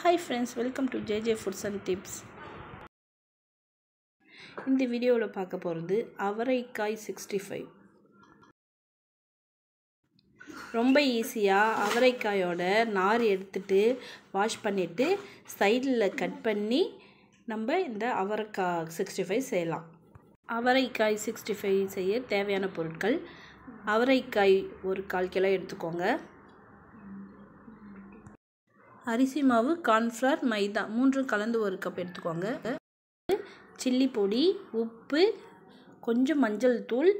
hi friends welcome to JJ foods and tips இந்த வீடியோவில் பார்க்க போகிறது அவரைக்காய் சிக்ஸ்டி ஃபைவ் ரொம்ப ஈஸியாக அவரைக்காயோட நார் எடுத்துட்டு வாஷ் பண்ணிவிட்டு சைடில் கட் பண்ணி நம்ம இந்த அவரைக்காய் சிக்ஸ்டி ஃபைவ் செய்யலாம் அவரைக்காய் சிக்ஸ்டி ஃபைவ் செய்ய தேவையான பொருட்கள் அவரைக்காய் ஒரு கால் கிலோ எடுத்துக்கோங்க அரிசி மாவு கார்ன்ஃப்ளவர் மைதா மூன்றும் கலந்து ஒரு கப் எடுத்துக்கோங்க சில்லி பொடி உப்பு கொஞ்சம் மஞ்சள் தூள்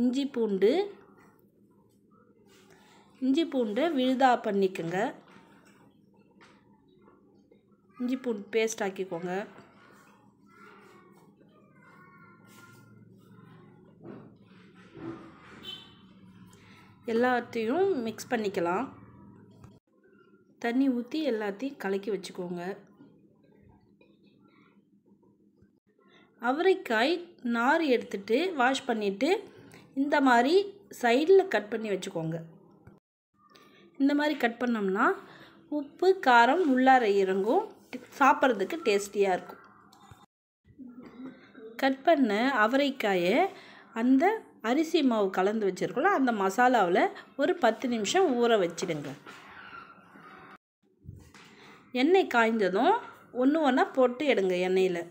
இஞ்சி பூண்டு இஞ்சி பூண்டை விழுதா பண்ணிக்கோங்க இஞ்சி பூண்டு பேஸ்ட் ஆக்கிக்கோங்க எல்லாத்தையும் மிக்ஸ் பண்ணிக்கலாம் தண்ணி ஊற்றி எல்லாத்தையும் கலக்கி வச்சுக்கோங்க அவரைக்காய் நார் எடுத்துட்டு வாஷ் பண்ணிவிட்டு இந்த மாதிரி சைடில் கட் பண்ணி வச்சுக்கோங்க இந்த மாதிரி கட் பண்ணோம்னா உப்பு காரம் உள்ளார இறங்கும் சாப்பிட்றதுக்கு டேஸ்டியாக இருக்கும் கட் பண்ண அவரைக்காயை அந்த அரிசி மாவு கலந்து வச்சுருக்கோம்ல அந்த மசாலாவில் ஒரு பத்து நிமிஷம் ஊற வச்சிடுங்க எண்ணெய் காய்ஞ்சதும் ஒன்று ஒன்றா போட்டு எடுங்க எண்ணெயில்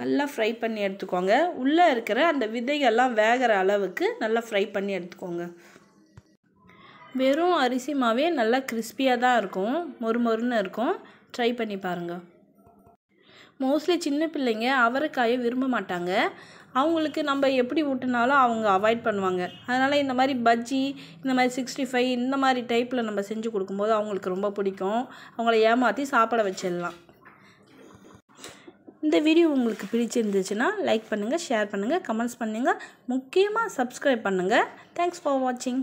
நல்லா ஃப்ரை பண்ணி எடுத்துக்கோங்க உள்ளே இருக்கிற அந்த விதைகள்லாம் வேகிற அளவுக்கு நல்லா ஃப்ரை பண்ணி எடுத்துக்கோங்க வெறும் அரிசி மாவே நல்லா கிறிஸ்பியாக தான் இருக்கும் மொறு மொறுன்னு இருக்கும் ட்ரை பண்ணி பாருங்கள் மோஸ்ட்லி சின்ன பிள்ளைங்க அவரைக்காயை விரும்ப மாட்டாங்க அவங்களுக்கு நம்ம எப்படி ஊட்டினாலும் அவங்க அவாய்ட் பண்ணுவாங்க அதனால் இந்த மாதிரி பஜ்ஜி இந்த மாதிரி சிக்ஸ்டி ஃபைவ் இந்த மாதிரி டைப்பில் நம்ம செஞ்சு கொடுக்கும்போது அவங்களுக்கு ரொம்ப பிடிக்கும் அவங்கள ஏமாற்றி சாப்பிட வச்சிடலாம் இந்த வீடியோ உங்களுக்கு பிடிச்சிருந்துச்சுன்னா லைக் பண்ணுங்கள் ஷேர் பண்ணுங்கள் கமெண்ட்ஸ் பண்ணுங்கள் முக்கியமாக சப்ஸ்கிரைப் பண்ணுங்கள் தேங்க்ஸ் ஃபார் வாட்சிங்